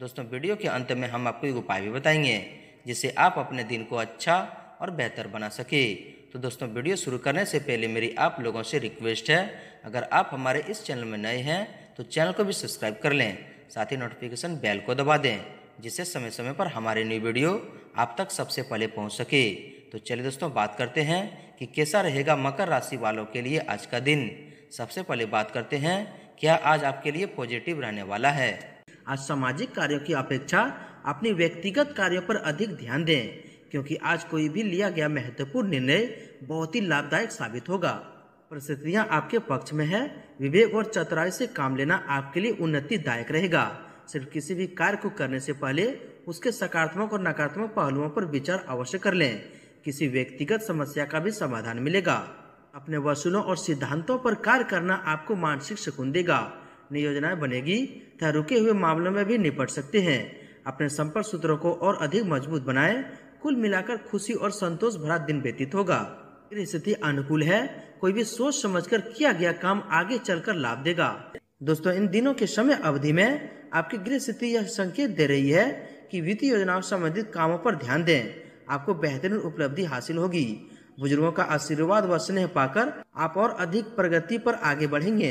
दोस्तों वीडियो के अंत में हम आपको एक उपाय भी बताएंगे जिससे आप अपने दिन को अच्छा और बेहतर बना सके तो दोस्तों वीडियो शुरू करने से पहले मेरी आप लोगों से रिक्वेस्ट है अगर आप हमारे इस चैनल में नए हैं तो चैनल को भी सब्सक्राइब कर लें साथ ही नोटिफिकेशन बेल को दबा दें जिससे समय समय पर हमारे न्यू वीडियो आप तक सबसे पहले पहुँच सके तो चलिए दोस्तों बात करते हैं कि कैसा रहेगा मकर राशि वालों के लिए आज का दिन सबसे पहले बात करते हैं क्या आज आपके लिए पॉजिटिव रहने वाला है आज सामाजिक कार्यों की अपेक्षा अपने व्यक्तिगत कार्यों पर अधिक ध्यान दें क्योंकि आज कोई भी लिया गया महत्वपूर्ण निर्णय बहुत ही लाभदायक साबित होगा परिस्थितियाँ आपके पक्ष में है विवेक और चतुराई से काम लेना आपके लिए उन्नतिदायक रहेगा सिर्फ किसी भी कार्य को करने से पहले उसके सकारात्मक और नकारात्मक पहलुओं पर विचार अवश्य कर लें किसी व्यक्तिगत समस्या का भी समाधान मिलेगा अपने वसूलों और सिद्धांतों पर कार्य करना आपको मानसिक सुकून देगा नई योजनाएं बनेगी तथा रुके हुए मामलों में भी निपट सकते हैं अपने संपर्क सूत्रों को और अधिक मजबूत बनाए कुल मिलाकर खुशी और संतोष भरा दिन व्यतीत होगा स्थिति अनुकूल है कोई भी सोच समझकर किया गया काम आगे चलकर लाभ देगा दोस्तों इन दिनों के समय अवधि में आपकी गृह स्थिति यह संकेत दे रही है कि वित्तीय योजनाओं संबंधित कामों पर ध्यान दें आपको बेहतरीन उपलब्धि हासिल होगी बुजुर्गों का आशीर्वाद व स्नेह पाकर आप और अधिक प्रगति पर आगे बढ़ेंगे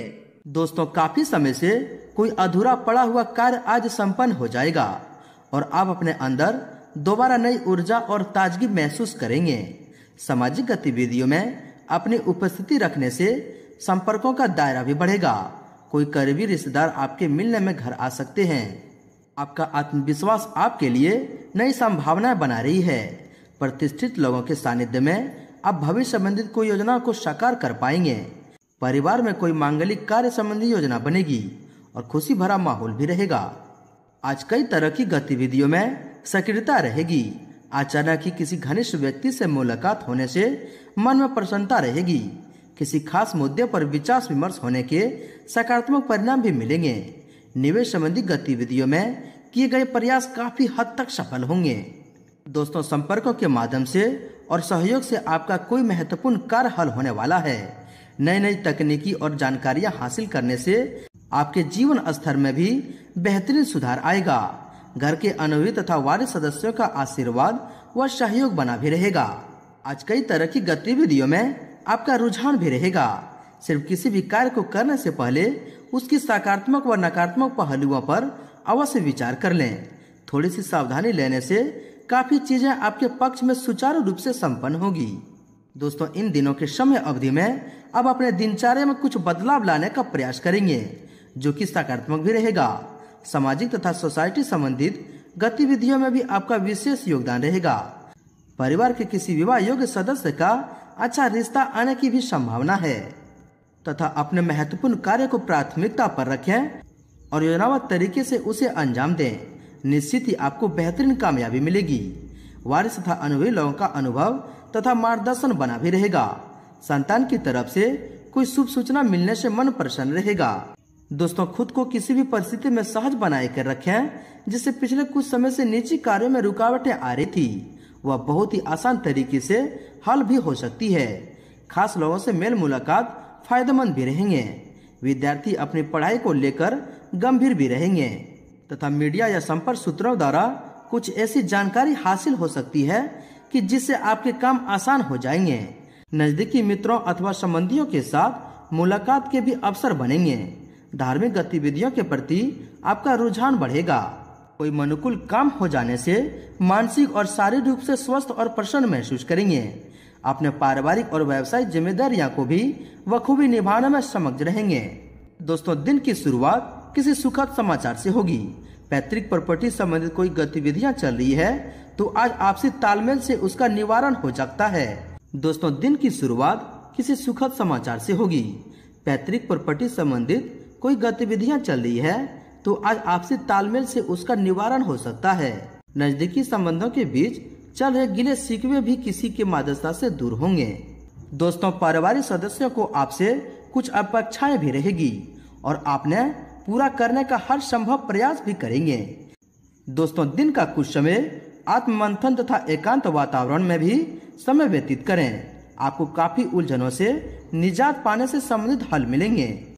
दोस्तों काफी समय से कोई अधूरा पड़ा हुआ कार्य आज संपन्न हो जाएगा और आप अपने अंदर दोबारा नई ऊर्जा और ताजगी महसूस करेंगे सामाजिक गतिविधियों में अपनी उपस्थिति रखने से संपर्कों का दायरा भी बढ़ेगा कोई करीबी रिश्तेदार आपके मिलने में घर आ सकते हैं आपका आत्मविश्वास आपके लिए नई संभावनाएं बना रही है प्रतिष्ठित लोगों के सानिध्य में आप भविष्य संबंधित कोई योजना को साकार कर पाएंगे परिवार में कोई मांगलिक कार्य संबंधी योजना बनेगी और खुशी भरा माहौल भी रहेगा आज कई तरह की गतिविधियों में सक्रियता रहेगी अचानक ही किसी घनिष्ठ व्यक्ति से मुलाकात होने से मन में प्रसन्नता रहेगी किसी खास मुद्दे पर विचार विमर्श होने के सकारात्मक परिणाम भी मिलेंगे निवेश संबंधी गतिविधियों में किए गए प्रयास काफी हद तक सफल होंगे दोस्तों संपर्कों के माध्यम से और सहयोग से आपका कोई महत्वपूर्ण कार्य हल होने वाला है नई नई तकनीकी और जानकारियां हासिल करने से आपके जीवन स्तर में भी बेहतरीन सुधार आएगा घर के अनुभवी तथा वार्य सदस्यों का आशीर्वाद व सहयोग बना भी रहेगा आज कई तरह की गतिविधियों में आपका रुझान भी रहेगा सिर्फ किसी भी कार्य को करने से पहले उसकी सकारात्मक व नकारात्मक पहलुओं पर अवश्य विचार कर लें थोड़ी सी सावधानी लेने से काफी चीजें आपके पक्ष में सुचारू रूप से संपन्न होगी दोस्तों इन दिनों के समय अवधि में अब अपने दिनचर्या में कुछ बदलाव लाने का प्रयास करेंगे जो कि सकारात्मक भी रहेगा सामाजिक तथा सोसाइटी संबंधित गतिविधियों में भी आपका विशेष योगदान रहेगा परिवार के किसी विवाह योग्य सदस्य का अच्छा रिश्ता आने की भी संभावना है तथा अपने महत्वपूर्ण कार्य को प्राथमिकता पर रखें और योजनाबद्ध तरीके से उसे अंजाम दें निश्चित ही आपको बेहतरीन कामयाबी मिलेगी वारिस तथा अनुभवी लोगों का अनुभव तथा मार्गदर्शन बना भी रहेगा संतान की तरफ से कोई शुभ सूचना मिलने से मन प्रसन्न रहेगा दोस्तों खुद को किसी भी परिस्थिति में सहज बनाए कर रखें जिससे पिछले कुछ समय से निजी कार्यों में रुकावटें आ रही थी वह बहुत ही आसान तरीके से हल भी हो सकती है खास लोगों से मेल मुलाकात फायदेमंद भी रहेंगे विद्यार्थी अपनी पढ़ाई को लेकर गंभीर भी रहेंगे तथा मीडिया या संपर्क सूत्रों द्वारा कुछ ऐसी जानकारी हासिल हो सकती है कि जिससे आपके काम आसान हो जाएंगे नज़दीकी मित्रों अथवा संबंधियों के साथ मुलाकात के भी अवसर बनेंगे धार्मिक गतिविधियों के प्रति आपका रुझान बढ़ेगा कोई मनुकूल काम हो जाने से मानसिक और शारीरिक रूप से स्वस्थ और प्रसन्न महसूस करेंगे अपने पारिवारिक और व्यवसायिक जिम्मेदारियाँ को भी बखूबी निभाने में समझ रहेंगे दोस्तों दिन की शुरुआत किसी सुखद समाचार से होगी पैतृक प्रॉपर्टी संबंधित कोई गतिविधियां चल रही है तो आज आपसी तालमेल से उसका निवारण हो सकता है दोस्तों दिन की शुरुआत किसी सुखद समाचार से होगी पैतृक प्रॉपर्टी संबंधित कोई गतिविधियां चल रही है तो आज आपसी तालमेल से उसका निवारण हो सकता है नजदीकी संबंधों के बीच चल रहे गिले सिकवे भी किसी के मादसता से दूर होंगे दोस्तों पारिवारिक सदस्यों को आपसे कुछ अपेक्षाएं भी रहेगी और आपने पूरा करने का हर संभव प्रयास भी करेंगे दोस्तों दिन का कुछ समय आत्ममंथन तथा एकांत वातावरण में भी समय व्यतीत करें आपको काफ़ी उलझनों से निजात पाने से संबंधित हल मिलेंगे